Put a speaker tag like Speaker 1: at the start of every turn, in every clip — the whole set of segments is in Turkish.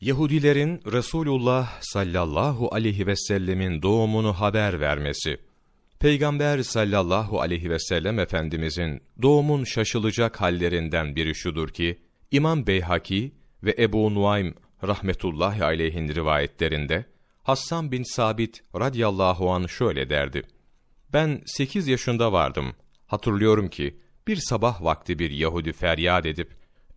Speaker 1: Yahudilerin Resulullah sallallahu aleyhi ve sellemin doğumunu haber vermesi. Peygamber sallallahu aleyhi ve sellem Efendimizin doğumun şaşılacak hallerinden biri şudur ki, İmam Beyhaki ve Ebu Nuaym rahmetullahi aleyhin rivayetlerinde, Hassan bin Sabit radıyallahu an şöyle derdi. Ben sekiz yaşında vardım. Hatırlıyorum ki bir sabah vakti bir Yahudi feryat edip,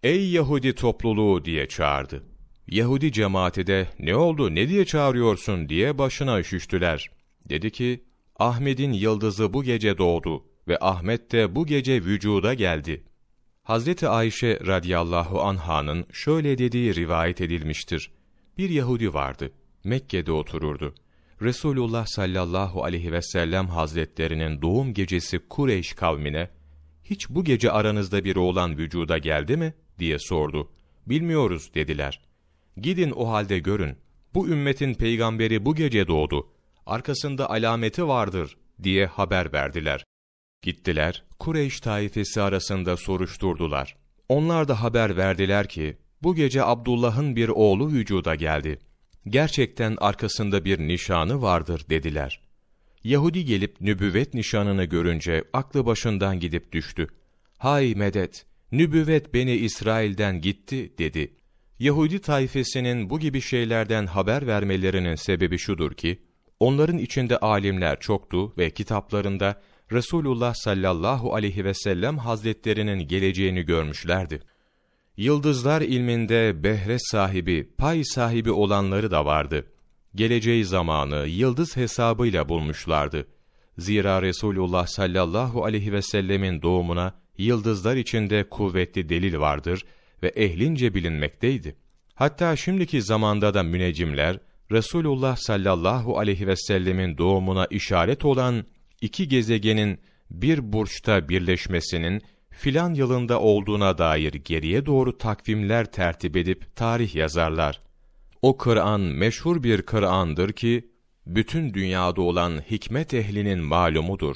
Speaker 1: Ey Yahudi topluluğu diye çağırdı. Yahudi cemaati de ne oldu ne diye çağırıyorsun diye başına üşüştüler. Dedi ki Ahmet'in yıldızı bu gece doğdu ve Ahmet de bu gece vücuda geldi. Hazreti Ayşe radıyallahu anha'nın şöyle dediği rivayet edilmiştir. Bir Yahudi vardı. Mekke'de otururdu. Resulullah sallallahu aleyhi ve sellem hazretlerinin doğum gecesi Kureyş kavmine, hiç bu gece aranızda bir oğlan vücuda geldi mi? diye sordu. Bilmiyoruz dediler. Gidin o halde görün. Bu ümmetin peygamberi bu gece doğdu. Arkasında alameti vardır diye haber verdiler. Gittiler, Kureyş taifesi arasında soruşturdular. Onlar da haber verdiler ki, bu gece Abdullah'ın bir oğlu vücuda geldi. Gerçekten arkasında bir nişanı vardır dediler. Yahudi gelip nübüvvet nişanını görünce aklı başından gidip düştü. Hay medet, nübüvvet beni İsrail'den gitti dedi. Yahudi taifesinin bu gibi şeylerden haber vermelerinin sebebi şudur ki, onların içinde alimler çoktu ve kitaplarında Resulullah sallallahu aleyhi ve sellem hazretlerinin geleceğini görmüşlerdi. Yıldızlar ilminde behre sahibi, pay sahibi olanları da vardı. Geleceği zamanı yıldız hesabıyla bulmuşlardı. Zira Resulullah sallallahu aleyhi ve sellemin doğumuna yıldızlar içinde kuvvetli delil vardır.'' ve ehlince bilinmekteydi. Hatta şimdiki zamanda da müneccimler, Resulullah sallallahu aleyhi ve sellemin doğumuna işaret olan iki gezegenin bir burçta birleşmesinin filan yılında olduğuna dair geriye doğru takvimler tertip edip tarih yazarlar. O Kur'an meşhur bir Kur'an'dır ki, bütün dünyada olan hikmet ehlinin malumudur.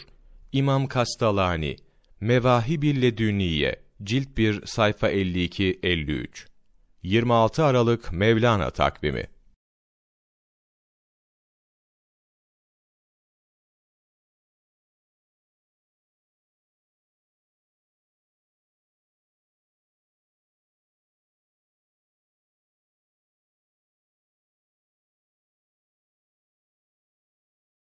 Speaker 1: İmam Kastalani, Mevahibille Düniye, Cilt 1 sayfa 52-53 26 Aralık Mevlana takvimi